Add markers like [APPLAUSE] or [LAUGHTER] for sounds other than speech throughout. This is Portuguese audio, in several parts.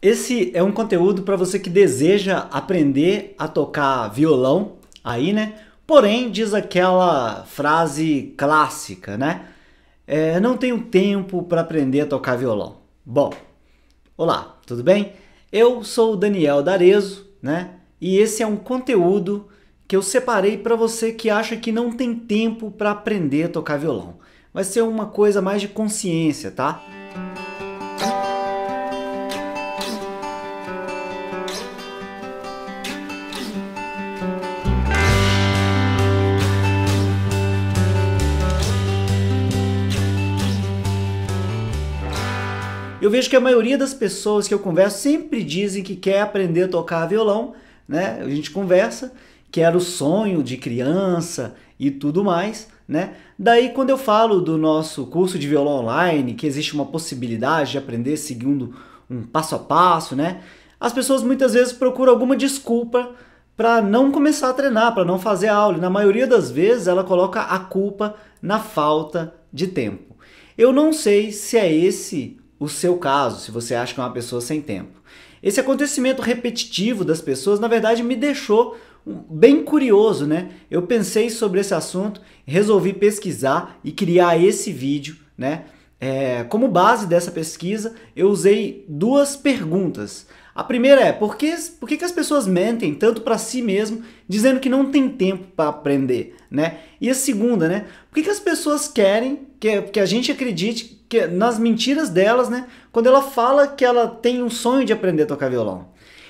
Esse é um conteúdo para você que deseja aprender a tocar violão, aí, né? Porém, diz aquela frase clássica, né? É, não tenho tempo para aprender a tocar violão. Bom, olá, tudo bem? Eu sou o Daniel D'Arezo, né? E esse é um conteúdo que eu separei para você que acha que não tem tempo para aprender a tocar violão. Vai ser uma coisa mais de consciência, tá? Eu vejo que a maioria das pessoas que eu converso sempre dizem que quer aprender a tocar violão, né? A gente conversa, que era o sonho de criança e tudo mais, né? Daí quando eu falo do nosso curso de violão online, que existe uma possibilidade de aprender seguindo um passo a passo, né? As pessoas muitas vezes procuram alguma desculpa para não começar a treinar, para não fazer aula. E na maioria das vezes ela coloca a culpa na falta de tempo. Eu não sei se é esse o seu caso, se você acha que é uma pessoa sem tempo. Esse acontecimento repetitivo das pessoas, na verdade, me deixou bem curioso, né? Eu pensei sobre esse assunto, resolvi pesquisar e criar esse vídeo, né? É, como base dessa pesquisa, eu usei duas perguntas. A primeira é: por que, por que, que as pessoas mentem tanto para si mesmo, dizendo que não tem tempo para aprender, né? E a segunda, né? Por que, que as pessoas querem que, que a gente acredite que, é nas mentiras delas, né? Quando ela fala que ela tem um sonho de aprender a tocar violão.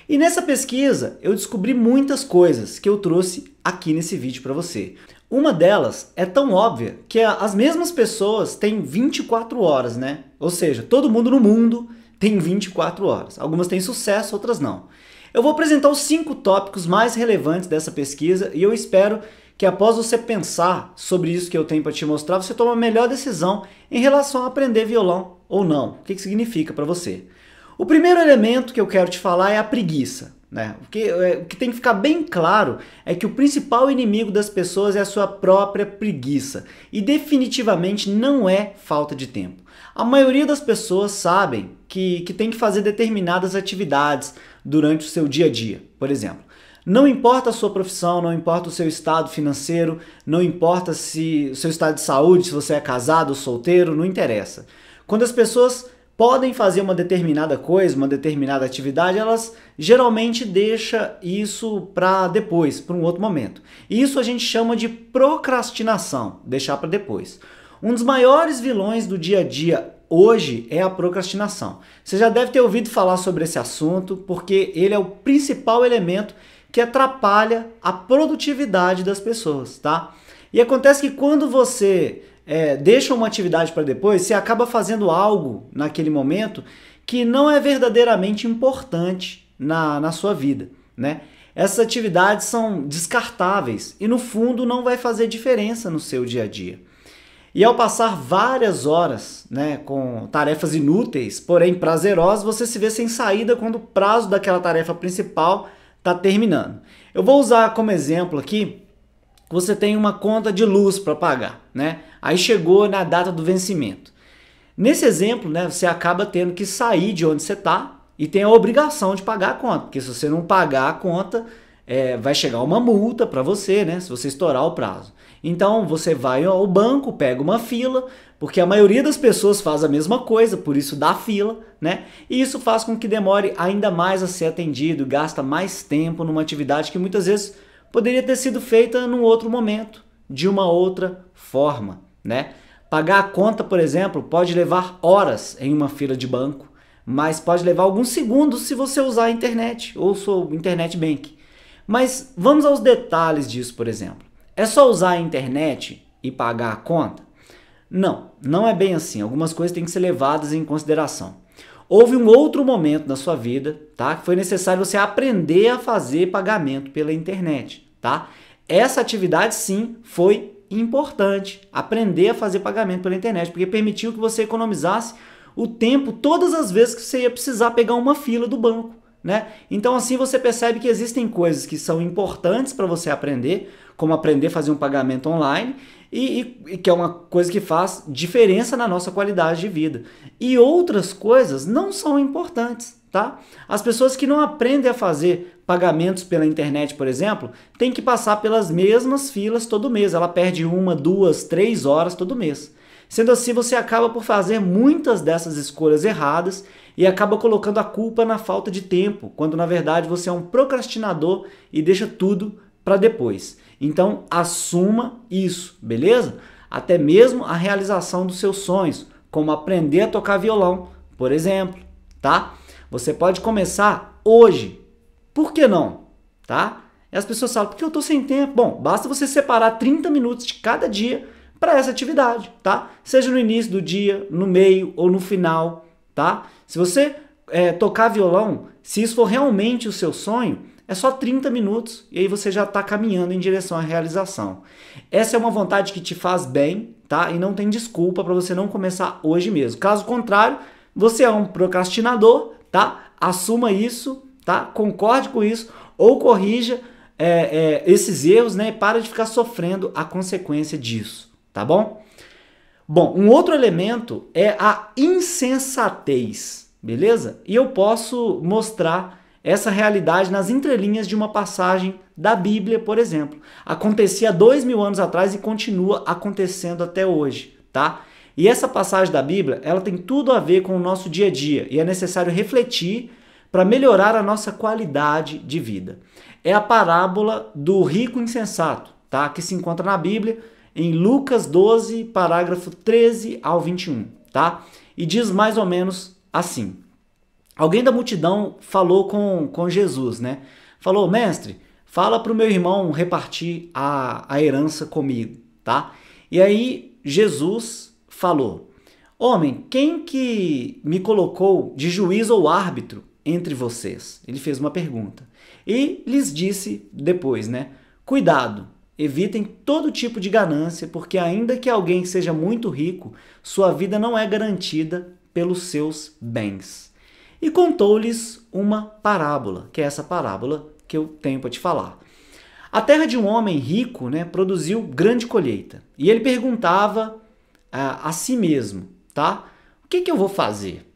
E nessa pesquisa eu descobri muitas coisas que eu trouxe aqui nesse vídeo para você. Uma delas é tão óbvia que as mesmas pessoas têm 24 horas, né? Ou seja, todo mundo no mundo tem 24 horas. Algumas têm sucesso, outras não. Eu vou apresentar os cinco tópicos mais relevantes dessa pesquisa e eu espero que após você pensar sobre isso que eu tenho para te mostrar, você toma a melhor decisão em relação a aprender violão ou não. O que, que significa para você? O primeiro elemento que eu quero te falar é a preguiça. Né? O, que, é, o que tem que ficar bem claro é que o principal inimigo das pessoas é a sua própria preguiça. E definitivamente não é falta de tempo. A maioria das pessoas sabem que, que tem que fazer determinadas atividades durante o seu dia a dia, por exemplo. Não importa a sua profissão, não importa o seu estado financeiro, não importa se o seu estado de saúde, se você é casado ou solteiro, não interessa. Quando as pessoas podem fazer uma determinada coisa, uma determinada atividade, elas geralmente deixam isso para depois, para um outro momento. E isso a gente chama de procrastinação, deixar para depois. Um dos maiores vilões do dia a dia hoje é a procrastinação. Você já deve ter ouvido falar sobre esse assunto, porque ele é o principal elemento que atrapalha a produtividade das pessoas, tá? E acontece que quando você é, deixa uma atividade para depois, você acaba fazendo algo naquele momento que não é verdadeiramente importante na, na sua vida, né? Essas atividades são descartáveis e no fundo não vai fazer diferença no seu dia a dia. E ao passar várias horas né, com tarefas inúteis, porém prazerosas, você se vê sem saída quando o prazo daquela tarefa principal está terminando. Eu vou usar como exemplo aqui, você tem uma conta de luz para pagar, né? Aí chegou na data do vencimento. Nesse exemplo, né, você acaba tendo que sair de onde você está e tem a obrigação de pagar a conta, porque se você não pagar a conta, é, vai chegar uma multa para você, né? Se você estourar o prazo. Então você vai ao banco, pega uma fila, porque a maioria das pessoas faz a mesma coisa, por isso dá fila, né? E isso faz com que demore ainda mais a ser atendido, gasta mais tempo numa atividade que muitas vezes poderia ter sido feita num outro momento, de uma outra forma, né? Pagar a conta, por exemplo, pode levar horas em uma fila de banco, mas pode levar alguns segundos se você usar a internet ou sua internet bank. Mas vamos aos detalhes disso, por exemplo. É só usar a internet e pagar a conta? Não, não é bem assim. Algumas coisas têm que ser levadas em consideração. Houve um outro momento na sua vida, tá? Que foi necessário você aprender a fazer pagamento pela internet, tá? Essa atividade sim foi importante, aprender a fazer pagamento pela internet, porque permitiu que você economizasse o tempo todas as vezes que você ia precisar pegar uma fila do banco. Né? Então assim você percebe que existem coisas que são importantes para você aprender, como aprender a fazer um pagamento online, e, e, e, que é uma coisa que faz diferença na nossa qualidade de vida. E outras coisas não são importantes, tá? As pessoas que não aprendem a fazer pagamentos pela internet, por exemplo, têm que passar pelas mesmas filas todo mês. Ela perde uma, duas, três horas todo mês. Sendo assim, você acaba por fazer muitas dessas escolhas erradas e acaba colocando a culpa na falta de tempo, quando na verdade você é um procrastinador e deixa tudo para depois. Então, assuma isso, beleza? Até mesmo a realização dos seus sonhos, como aprender a tocar violão, por exemplo, tá? Você pode começar hoje. Por que não? Tá? E as pessoas falam, porque eu tô sem tempo. Bom, basta você separar 30 minutos de cada dia para essa atividade, tá? Seja no início do dia, no meio ou no final, tá? Se você é, tocar violão, se isso for realmente o seu sonho, é só 30 minutos e aí você já está caminhando em direção à realização. Essa é uma vontade que te faz bem, tá? E não tem desculpa para você não começar hoje mesmo. Caso contrário, você é um procrastinador, tá? Assuma isso, tá? Concorde com isso ou corrija é, é, esses erros, né? Para de ficar sofrendo a consequência disso tá bom? Bom, um outro elemento é a insensatez, beleza? E eu posso mostrar essa realidade nas entrelinhas de uma passagem da Bíblia, por exemplo. Acontecia dois mil anos atrás e continua acontecendo até hoje, tá? E essa passagem da Bíblia, ela tem tudo a ver com o nosso dia a dia e é necessário refletir para melhorar a nossa qualidade de vida. É a parábola do rico insensato, tá? Que se encontra na Bíblia em Lucas 12, parágrafo 13 ao 21, tá? E diz mais ou menos assim: Alguém da multidão falou com, com Jesus, né? Falou, mestre, fala para o meu irmão repartir a, a herança comigo, tá? E aí Jesus falou: Homem, quem que me colocou de juiz ou árbitro entre vocês? Ele fez uma pergunta. E lhes disse depois, né? Cuidado, Evitem todo tipo de ganância, porque, ainda que alguém seja muito rico, sua vida não é garantida pelos seus bens. E contou-lhes uma parábola, que é essa parábola que eu tenho para te falar. A terra de um homem rico né, produziu grande colheita. E ele perguntava a, ah, a si mesmo, tá? O que, que eu vou fazer?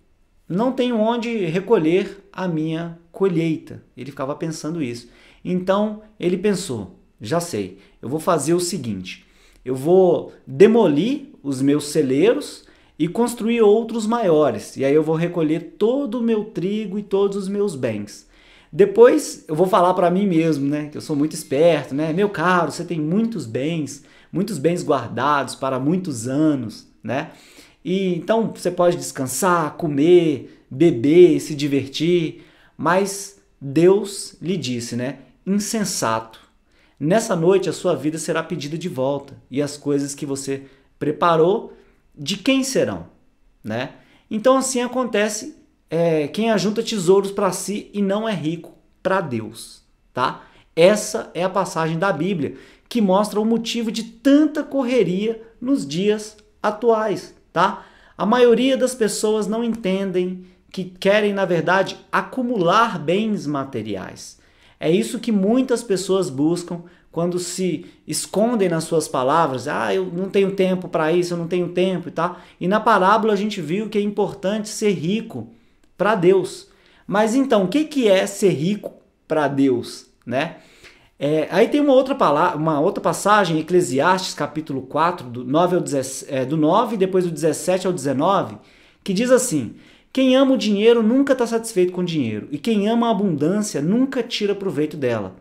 Não tenho onde recolher a minha colheita. Ele ficava pensando isso. Então ele pensou: já sei. Eu vou fazer o seguinte: eu vou demolir os meus celeiros e construir outros maiores. E aí eu vou recolher todo o meu trigo e todos os meus bens. Depois eu vou falar para mim mesmo, né? Que eu sou muito esperto, né? Meu caro, você tem muitos bens, muitos bens guardados para muitos anos, né? E então você pode descansar, comer, beber, se divertir, mas Deus lhe disse, né? Insensato, Nessa noite a sua vida será pedida de volta e as coisas que você preparou, de quem serão? Né? Então assim acontece, é, quem ajunta tesouros para si e não é rico para Deus. Tá? Essa é a passagem da Bíblia que mostra o motivo de tanta correria nos dias atuais. Tá? A maioria das pessoas não entendem que querem, na verdade, acumular bens materiais é isso que muitas pessoas buscam quando se escondem nas suas palavras. Ah, eu não tenho tempo para isso, eu não tenho tempo e tal. E na parábola a gente viu que é importante ser rico para Deus. Mas então, o que, que é ser rico para Deus, né? É, aí tem uma outra, palavra, uma outra passagem, Eclesiastes capítulo 4, do 9, ao 10, é, do 9 depois do 17 ao 19, que diz assim: quem ama o dinheiro nunca está satisfeito com o dinheiro, e quem ama a abundância nunca tira proveito dela.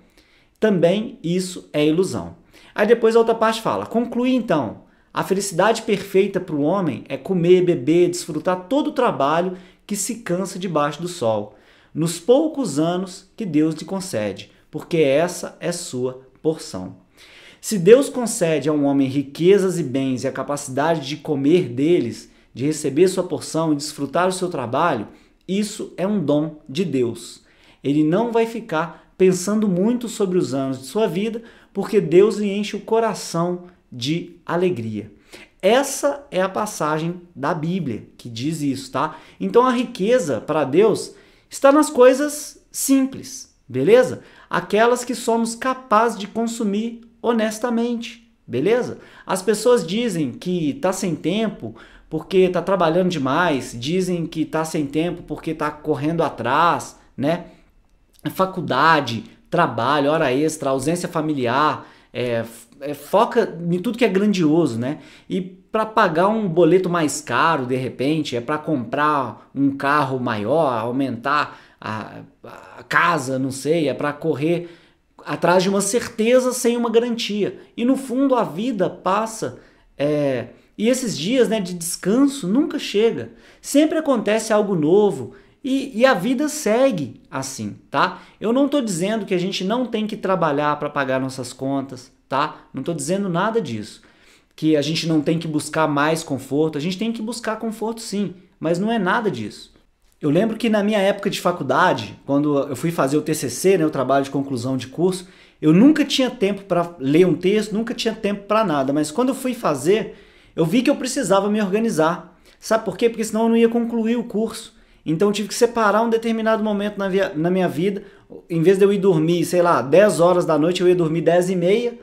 Também isso é ilusão. Aí depois a outra parte fala: conclui então, a felicidade perfeita para o homem é comer, beber, desfrutar todo o trabalho que se cansa debaixo do sol, nos poucos anos que Deus lhe concede, porque essa é sua porção. Se Deus concede a um homem riquezas e bens e a capacidade de comer deles, de receber sua porção e desfrutar o seu trabalho, isso é um dom de Deus. Ele não vai ficar pensando muito sobre os anos de sua vida, porque Deus lhe enche o coração de alegria. Essa é a passagem da Bíblia que diz isso, tá? Então a riqueza para Deus está nas coisas simples, beleza? Aquelas que somos capazes de consumir honestamente, beleza? As pessoas dizem que tá sem tempo porque está trabalhando demais, dizem que está sem tempo porque está correndo atrás, né? Faculdade, trabalho, hora extra, ausência familiar, é, é, foca em tudo que é grandioso, né? E para pagar um boleto mais caro, de repente, é para comprar um carro maior, aumentar a, a casa, não sei, é para correr atrás de uma certeza sem uma garantia. E no fundo a vida passa é, e esses dias né, de descanso nunca chega. Sempre acontece algo novo e, e a vida segue assim, tá? Eu não estou dizendo que a gente não tem que trabalhar para pagar nossas contas, tá? Não estou dizendo nada disso. Que a gente não tem que buscar mais conforto, a gente tem que buscar conforto sim, mas não é nada disso. Eu lembro que na minha época de faculdade, quando eu fui fazer o TCC, né, o trabalho de conclusão de curso, eu nunca tinha tempo para ler um texto, nunca tinha tempo para nada, mas quando eu fui fazer, eu vi que eu precisava me organizar. Sabe por quê? Porque senão eu não ia concluir o curso. Então eu tive que separar um determinado momento na, via, na minha vida. Em vez de eu ir dormir, sei lá, 10 horas da noite, eu ia dormir 10 e meia.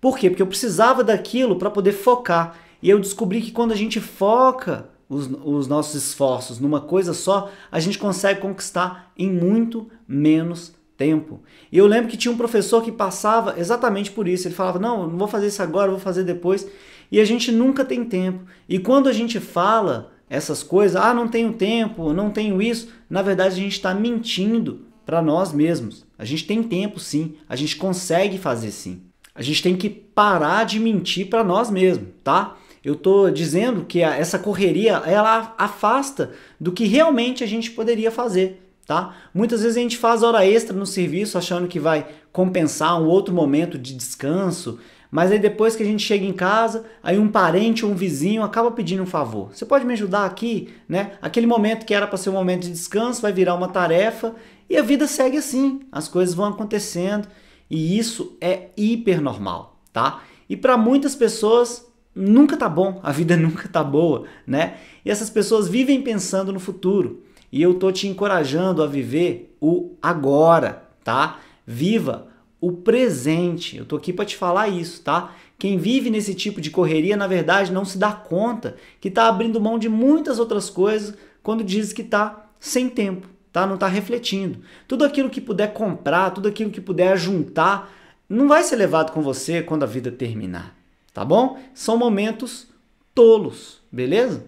Por quê? Porque eu precisava daquilo para poder focar. E eu descobri que quando a gente foca os, os nossos esforços numa coisa só, a gente consegue conquistar em muito menos tempo. E eu lembro que tinha um professor que passava exatamente por isso. Ele falava: Não, não vou fazer isso agora, vou fazer depois. E a gente nunca tem tempo. E quando a gente fala essas coisas, ah, não tenho tempo, não tenho isso, na verdade a gente está mentindo para nós mesmos. A gente tem tempo sim, a gente consegue fazer sim. A gente tem que parar de mentir para nós mesmos, tá? Eu estou dizendo que essa correria ela afasta do que realmente a gente poderia fazer, tá? Muitas vezes a gente faz hora extra no serviço achando que vai compensar um outro momento de descanso, mas aí depois que a gente chega em casa, aí um parente ou um vizinho acaba pedindo um favor. Você pode me ajudar aqui, né? Aquele momento que era para ser um momento de descanso vai virar uma tarefa e a vida segue assim. As coisas vão acontecendo e isso é hiper normal, tá? E para muitas pessoas nunca tá bom, a vida [LAUGHS] nunca tá boa, né? E essas pessoas vivem pensando no futuro. E eu tô te encorajando a viver o agora, tá? Viva o presente. Eu tô aqui para te falar isso, tá? Quem vive nesse tipo de correria, na verdade, não se dá conta que está abrindo mão de muitas outras coisas quando diz que está sem tempo, tá? Não está refletindo. Tudo aquilo que puder comprar, tudo aquilo que puder juntar, não vai ser levado com você quando a vida terminar, tá bom? São momentos tolos, beleza?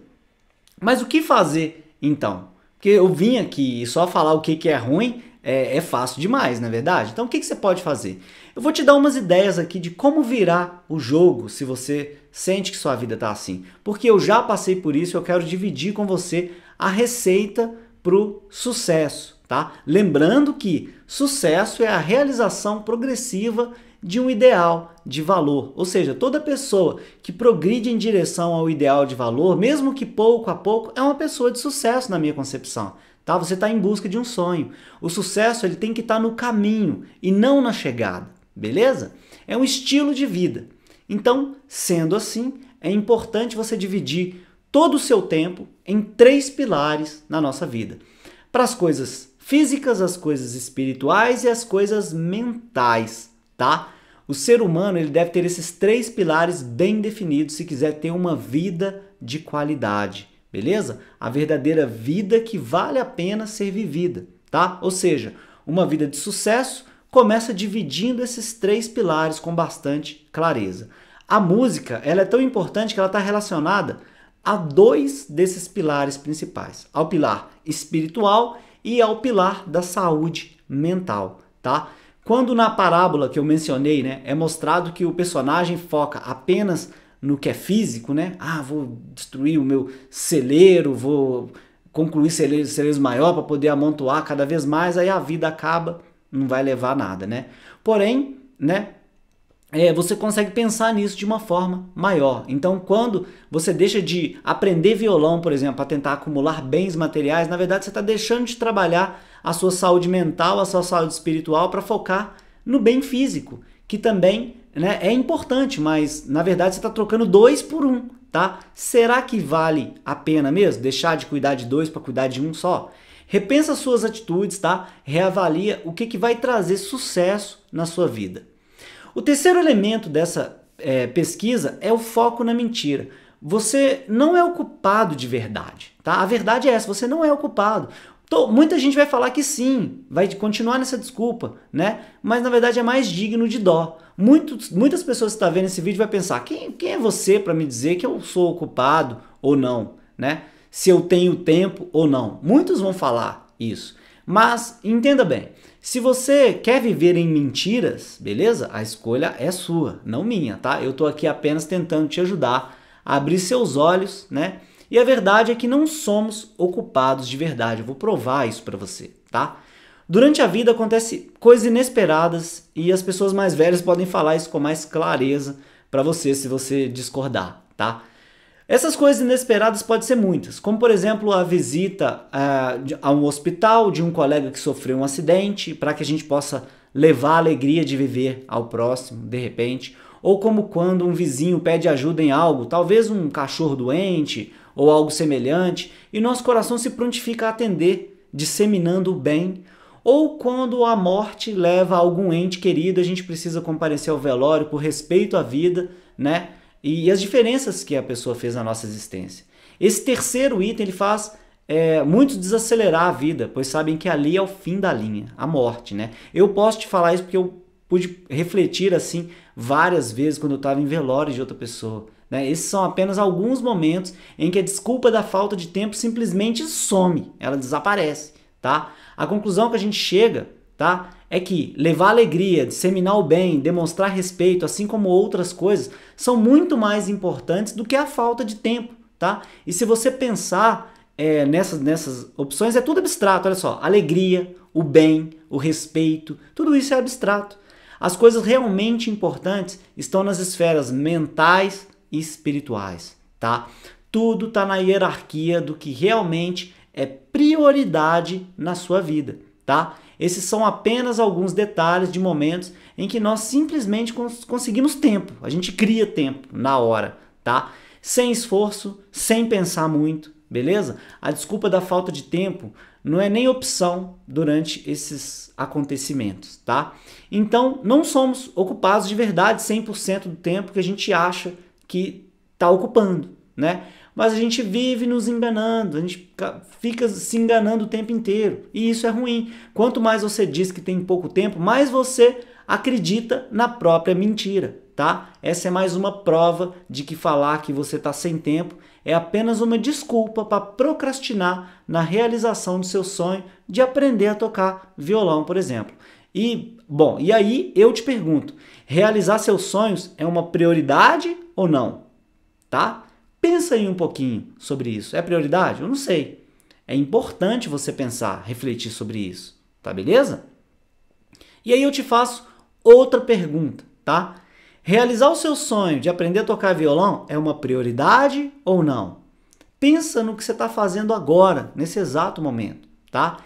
Mas o que fazer então? Porque eu vim aqui e só falar o que, que é ruim é, é fácil demais, na é verdade? Então o que, que você pode fazer? Eu vou te dar umas ideias aqui de como virar o jogo se você sente que sua vida está assim. Porque eu já passei por isso, eu quero dividir com você a receita para o sucesso, tá? Lembrando que sucesso é a realização progressiva de um ideal de valor. Ou seja, toda pessoa que progride em direção ao ideal de valor, mesmo que pouco a pouco, é uma pessoa de sucesso na minha concepção. Tá? Você está em busca de um sonho. O sucesso ele tem que estar tá no caminho e não na chegada, beleza? É um estilo de vida. Então, sendo assim, é importante você dividir todo o seu tempo em três pilares na nossa vida: para as coisas físicas, as coisas espirituais e as coisas mentais, tá? O ser humano ele deve ter esses três pilares bem definidos se quiser ter uma vida de qualidade beleza? A verdadeira vida que vale a pena ser vivida, tá? Ou seja, uma vida de sucesso começa dividindo esses três pilares com bastante clareza. A música, ela é tão importante que ela está relacionada a dois desses pilares principais, ao pilar espiritual e ao pilar da saúde mental, tá? Quando na parábola que eu mencionei, né, é mostrado que o personagem foca apenas no que é físico, né? Ah, vou destruir o meu celeiro, vou concluir celeiros, maiores maior para poder amontoar cada vez mais, aí a vida acaba, não vai levar a nada, né? Porém, né? É, você consegue pensar nisso de uma forma maior. Então, quando você deixa de aprender violão, por exemplo, para tentar acumular bens materiais, na verdade você está deixando de trabalhar a sua saúde mental, a sua saúde espiritual para focar no bem físico, que também né, é importante, mas na verdade você está trocando dois por um, tá? Será que vale a pena mesmo deixar de cuidar de dois para cuidar de um só? Repensa suas atitudes, tá? Reavalia o que, que vai trazer sucesso na sua vida. O terceiro elemento dessa é, pesquisa é o foco na mentira. Você não é o culpado de verdade, tá? A verdade é essa, você não é o culpado. muita gente vai falar que sim, vai continuar nessa desculpa, né? Mas na verdade é mais digno de dó muitas pessoas que estão tá vendo esse vídeo vai pensar: quem, quem é você para me dizer que eu sou ocupado ou não? Né? Se eu tenho tempo ou não? Muitos vão falar isso. Mas entenda bem: se você quer viver em mentiras, beleza? A escolha é sua, não minha, tá? Eu estou aqui apenas tentando te ajudar a abrir seus olhos, né? E a verdade é que não somos ocupados de verdade. Eu vou provar isso para você, tá? Durante a vida acontece coisas inesperadas e as pessoas mais velhas podem falar isso com mais clareza para você se você discordar, tá? Essas coisas inesperadas podem ser muitas, como por exemplo a visita eh, a um hospital de um colega que sofreu um acidente para que a gente possa levar a alegria de viver ao próximo, de repente, ou como quando um vizinho pede ajuda em algo, talvez um cachorro doente ou algo semelhante, e nosso coração se prontifica a atender, disseminando o bem ou quando a morte leva algum ente querido, a gente precisa comparecer ao velório por respeito à vida, né? E, e as diferenças que a pessoa fez na nossa existência. Esse terceiro item ele faz é, muito desacelerar a vida, pois sabem que ali é o fim da linha, a morte, né? Eu posso te falar isso porque eu pude refletir assim várias vezes quando eu estava em velório de outra pessoa. Né? Esses são apenas alguns momentos em que a desculpa da falta de tempo simplesmente some, ela desaparece tá? A conclusão que a gente chega, tá? É que levar alegria, disseminar o bem, demonstrar respeito, assim como outras coisas, são muito mais importantes do que a falta de tempo, tá? E se você pensar é, nessas, nessas opções, é tudo abstrato, olha só. Alegria, o bem, o respeito, tudo isso é abstrato. As coisas realmente importantes estão nas esferas mentais e espirituais, tá? Tudo está na hierarquia do que realmente é prioridade na sua vida, tá? Esses são apenas alguns detalhes de momentos em que nós simplesmente cons conseguimos tempo, a gente cria tempo na hora, tá? Sem esforço, sem pensar muito, beleza? A desculpa da falta de tempo não é nem opção durante esses acontecimentos, tá? Então, não somos ocupados de verdade 100% do tempo que a gente acha que está ocupando, né? Mas a gente vive nos enganando, a gente fica se enganando o tempo inteiro. E isso é ruim. Quanto mais você diz que tem pouco tempo, mais você acredita na própria mentira, tá? Essa é mais uma prova de que falar que você está sem tempo é apenas uma desculpa para procrastinar na realização do seu sonho de aprender a tocar violão, por exemplo. E, bom, e aí eu te pergunto: realizar seus sonhos é uma prioridade ou não? Tá? Pensa aí um pouquinho sobre isso. É prioridade? Eu não sei. É importante você pensar, refletir sobre isso, tá beleza? E aí eu te faço outra pergunta, tá? Realizar o seu sonho de aprender a tocar violão é uma prioridade ou não? Pensa no que você está fazendo agora, nesse exato momento, tá?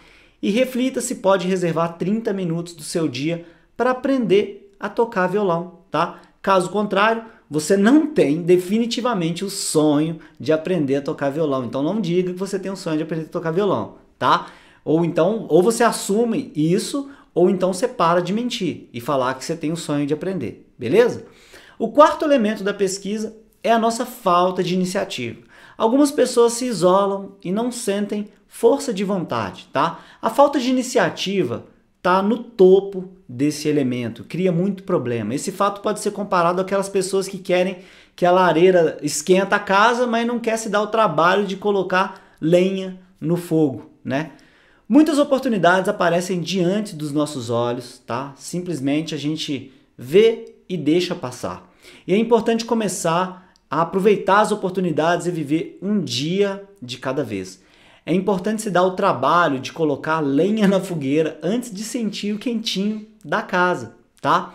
E reflita se pode reservar 30 minutos do seu dia para aprender a tocar violão, tá? Caso contrário, você não tem definitivamente o sonho de aprender a tocar violão. Então não diga que você tem o um sonho de aprender a tocar violão, tá? Ou então, ou você assume isso, ou então você para de mentir e falar que você tem o um sonho de aprender, beleza? O quarto elemento da pesquisa é a nossa falta de iniciativa. Algumas pessoas se isolam e não sentem força de vontade, tá? A falta de iniciativa está no topo desse elemento, cria muito problema. Esse fato pode ser comparado àquelas pessoas que querem que a lareira esquenta a casa, mas não quer se dar o trabalho de colocar lenha no fogo, né? Muitas oportunidades aparecem diante dos nossos olhos, tá? Simplesmente a gente vê e deixa passar. E é importante começar a aproveitar as oportunidades e viver um dia de cada vez. É importante se dar o trabalho de colocar lenha na fogueira antes de sentir o quentinho da casa, tá?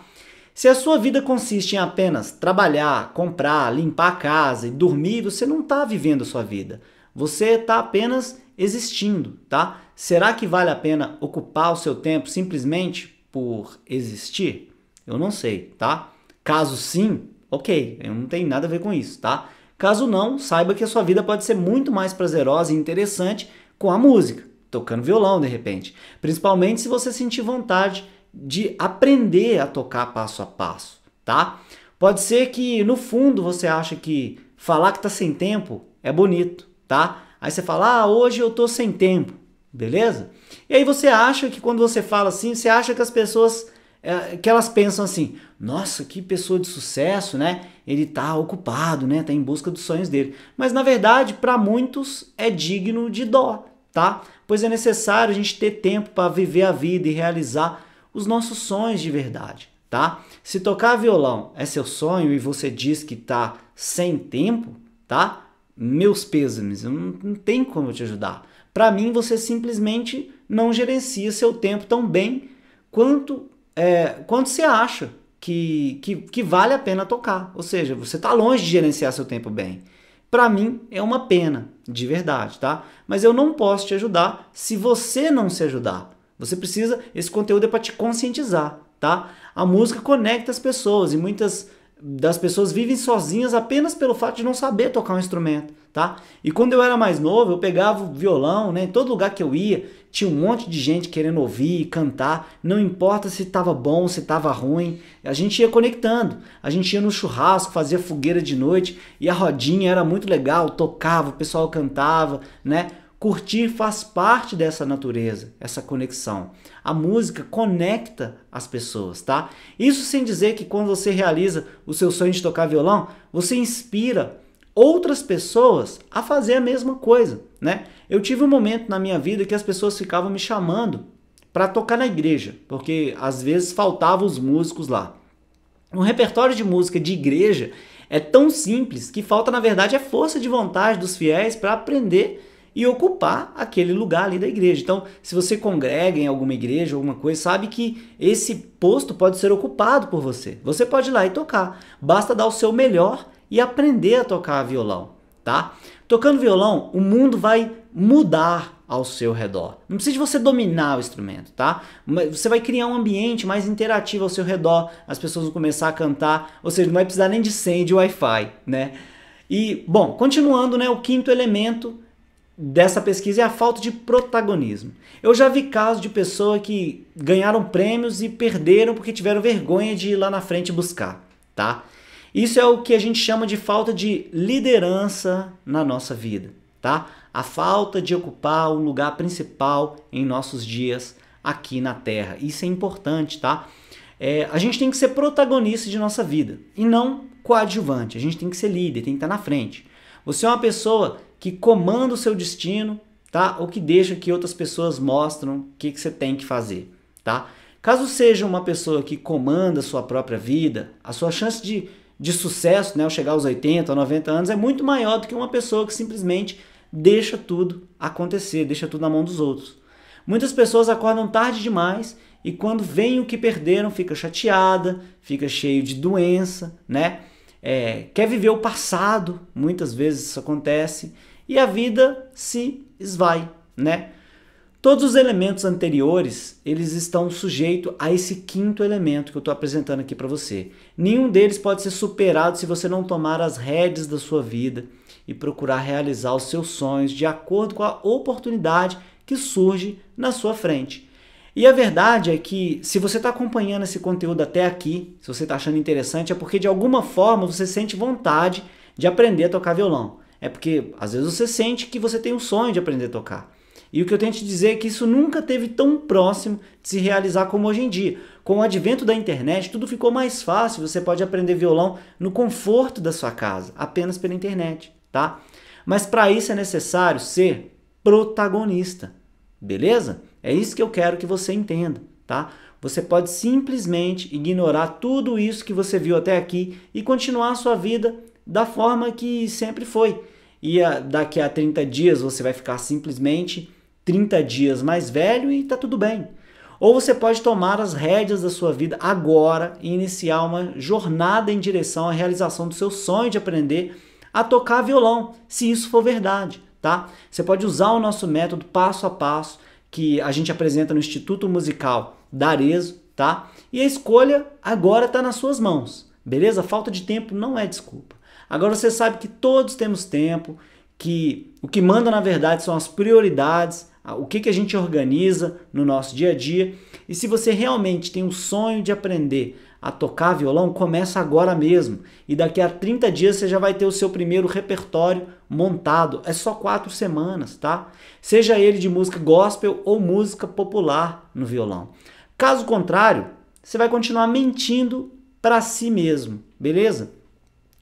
Se a sua vida consiste em apenas trabalhar, comprar, limpar a casa e dormir, você não está vivendo a sua vida. Você está apenas existindo, tá? Será que vale a pena ocupar o seu tempo simplesmente por existir? Eu não sei, tá? Caso sim, ok, eu não tenho nada a ver com isso, tá? Caso não, saiba que a sua vida pode ser muito mais prazerosa e interessante com a música, tocando violão de repente, principalmente se você sentir vontade de aprender a tocar passo a passo, tá? Pode ser que no fundo você acha que falar que tá sem tempo é bonito, tá? Aí você fala: "Ah, hoje eu tô sem tempo". Beleza? E aí você acha que quando você fala assim, você acha que as pessoas é, que elas pensam assim: nossa, que pessoa de sucesso, né? Ele tá ocupado, né? Tá em busca dos sonhos dele. Mas na verdade, para muitos é digno de dó, tá? Pois é necessário a gente ter tempo para viver a vida e realizar os nossos sonhos de verdade, tá? Se tocar violão é seu sonho e você diz que tá sem tempo, tá? Meus pêsames, não, não tem como eu te ajudar. Para mim, você simplesmente não gerencia seu tempo tão bem quanto é, quanto você acha que, que, que vale a pena tocar. Ou seja, você está longe de gerenciar seu tempo bem. Para mim é uma pena, de verdade, tá? Mas eu não posso te ajudar se você não se ajudar. Você precisa, esse conteúdo é para te conscientizar, tá? A música conecta as pessoas e muitas das pessoas vivem sozinhas apenas pelo fato de não saber tocar um instrumento tá? E quando eu era mais novo, eu pegava o violão, né? Em todo lugar que eu ia, tinha um monte de gente querendo ouvir e cantar, não importa se estava bom, se estava ruim, a gente ia conectando. A gente ia no churrasco, fazia fogueira de noite e a rodinha era muito legal, tocava, o pessoal cantava, né? Curtir faz parte dessa natureza, essa conexão. A música conecta as pessoas, tá? Isso sem dizer que quando você realiza o seu sonho de tocar violão, você inspira outras pessoas a fazer a mesma coisa, né? Eu tive um momento na minha vida que as pessoas ficavam me chamando para tocar na igreja, porque às vezes faltavam os músicos lá. Um repertório de música de igreja é tão simples que falta, na verdade, é força de vontade dos fiéis para aprender e ocupar aquele lugar ali da igreja. Então, se você congrega em alguma igreja, alguma coisa, sabe que esse posto pode ser ocupado por você. Você pode ir lá e tocar. Basta dar o seu melhor e aprender a tocar violão, tá? Tocando violão, o mundo vai mudar ao seu redor. Não precisa de você dominar o instrumento, tá? Você vai criar um ambiente mais interativo ao seu redor, as pessoas vão começar a cantar, ou seja, não vai precisar nem de senha de Wi-Fi, né? E, bom, continuando, né, o quinto elemento dessa pesquisa é a falta de protagonismo. Eu já vi casos de pessoas que ganharam prêmios e perderam porque tiveram vergonha de ir lá na frente buscar, tá? Isso é o que a gente chama de falta de liderança na nossa vida, tá? A falta de ocupar o lugar principal em nossos dias aqui na Terra. Isso é importante, tá? É, a gente tem que ser protagonista de nossa vida e não coadjuvante. A gente tem que ser líder, tem que estar na frente. Você é uma pessoa que comanda o seu destino, tá? Ou que deixa que outras pessoas mostram o que, que você tem que fazer, tá? Caso seja uma pessoa que comanda a sua própria vida, a sua chance de de sucesso, né, ao chegar aos 80, 90 anos, é muito maior do que uma pessoa que simplesmente deixa tudo acontecer, deixa tudo na mão dos outros. Muitas pessoas acordam tarde demais e quando vem o que perderam, fica chateada, fica cheio de doença, né? É, quer viver o passado, muitas vezes isso acontece, e a vida se esvai, né? Todos os elementos anteriores, eles estão sujeitos a esse quinto elemento que eu estou apresentando aqui para você. Nenhum deles pode ser superado se você não tomar as rédeas da sua vida e procurar realizar os seus sonhos de acordo com a oportunidade que surge na sua frente. E a verdade é que se você está acompanhando esse conteúdo até aqui, se você está achando interessante, é porque de alguma forma você sente vontade de aprender a tocar violão. É porque às vezes você sente que você tem um sonho de aprender a tocar. E o que eu tento te dizer é que isso nunca teve tão próximo de se realizar como hoje em dia. Com o advento da internet, tudo ficou mais fácil. Você pode aprender violão no conforto da sua casa, apenas pela internet, tá? Mas para isso é necessário ser protagonista. Beleza? É isso que eu quero que você entenda, tá? Você pode simplesmente ignorar tudo isso que você viu até aqui e continuar a sua vida da forma que sempre foi. E ah, daqui a 30 dias você vai ficar simplesmente 30 dias mais velho e tá tudo bem. Ou você pode tomar as rédeas da sua vida agora e iniciar uma jornada em direção à realização do seu sonho de aprender a tocar violão, se isso for verdade, tá? Você pode usar o nosso método passo a passo que a gente apresenta no Instituto Musical Arezzo, tá? E a escolha agora está nas suas mãos, beleza? Falta de tempo não é desculpa. Agora você sabe que todos temos tempo, que o que manda na verdade são as prioridades, o que, que a gente organiza no nosso dia a dia. E se você realmente tem um sonho de aprender a tocar violão, começa agora mesmo. E daqui a 30 dias você já vai ter o seu primeiro repertório montado. É só quatro semanas, tá? Seja ele de música gospel ou música popular no violão. Caso contrário, você vai continuar mentindo para si mesmo, beleza?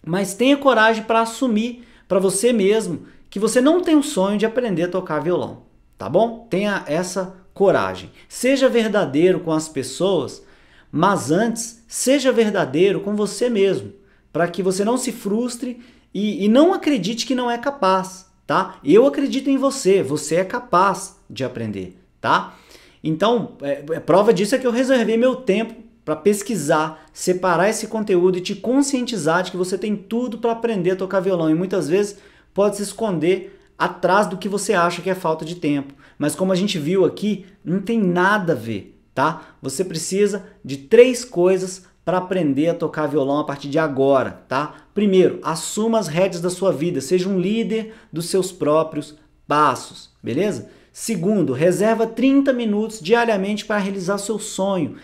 Mas tenha coragem para assumir para você mesmo que você não tem o sonho de aprender a tocar violão tá bom? Tenha essa coragem. Seja verdadeiro com as pessoas, mas antes, seja verdadeiro com você mesmo, para que você não se frustre e, e, não acredite que não é capaz, tá? Eu acredito em você, você é capaz de aprender, tá? Então, é, é prova disso é que eu reservei meu tempo para pesquisar, separar esse conteúdo e te conscientizar de que você tem tudo para aprender a tocar violão e muitas vezes pode se esconder atrás do que você acha que é falta de tempo. Mas como a gente viu aqui, não tem nada a ver, tá? Você precisa de três coisas para aprender a tocar violão a partir de agora, tá? Primeiro, assuma as rédeas da sua vida, seja um líder dos seus próprios passos, beleza? Segundo, reserva 30 minutos diariamente para realizar seu sonho.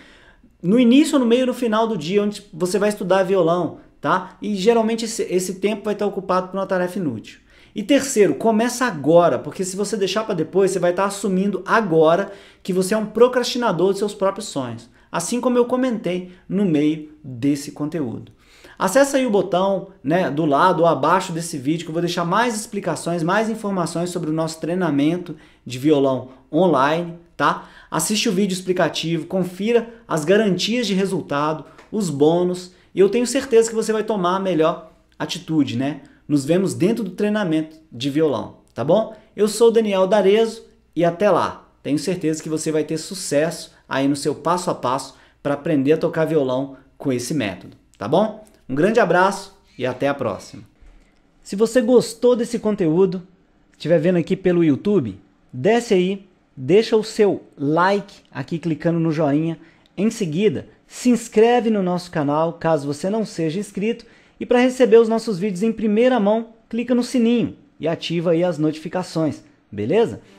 No início, no meio no final do dia, onde você vai estudar violão, tá? E geralmente esse, esse tempo vai estar ocupado por uma tarefa inútil. E terceiro, começa agora, porque se você deixar para depois, você vai estar tá assumindo agora que você é um procrastinador de seus próprios sonhos, assim como eu comentei no meio desse conteúdo. Acesse aí o botão né, do lado ou abaixo desse vídeo que eu vou deixar mais explicações, mais informações sobre o nosso treinamento de violão online, tá? Assiste o vídeo explicativo, confira as garantias de resultado, os bônus e eu tenho certeza que você vai tomar a melhor atitude, né? Nos vemos dentro do treinamento de violão, tá bom? Eu sou o Daniel Darezo e até lá. Tenho certeza que você vai ter sucesso aí no seu passo a passo para aprender a tocar violão com esse método, tá bom? Um grande abraço e até a próxima. Se você gostou desse conteúdo, estiver vendo aqui pelo YouTube, desce aí, deixa o seu like aqui clicando no joinha. Em seguida, se inscreve no nosso canal caso você não seja inscrito e para receber os nossos vídeos em primeira mão, clica no sininho e ativa aí as notificações, beleza?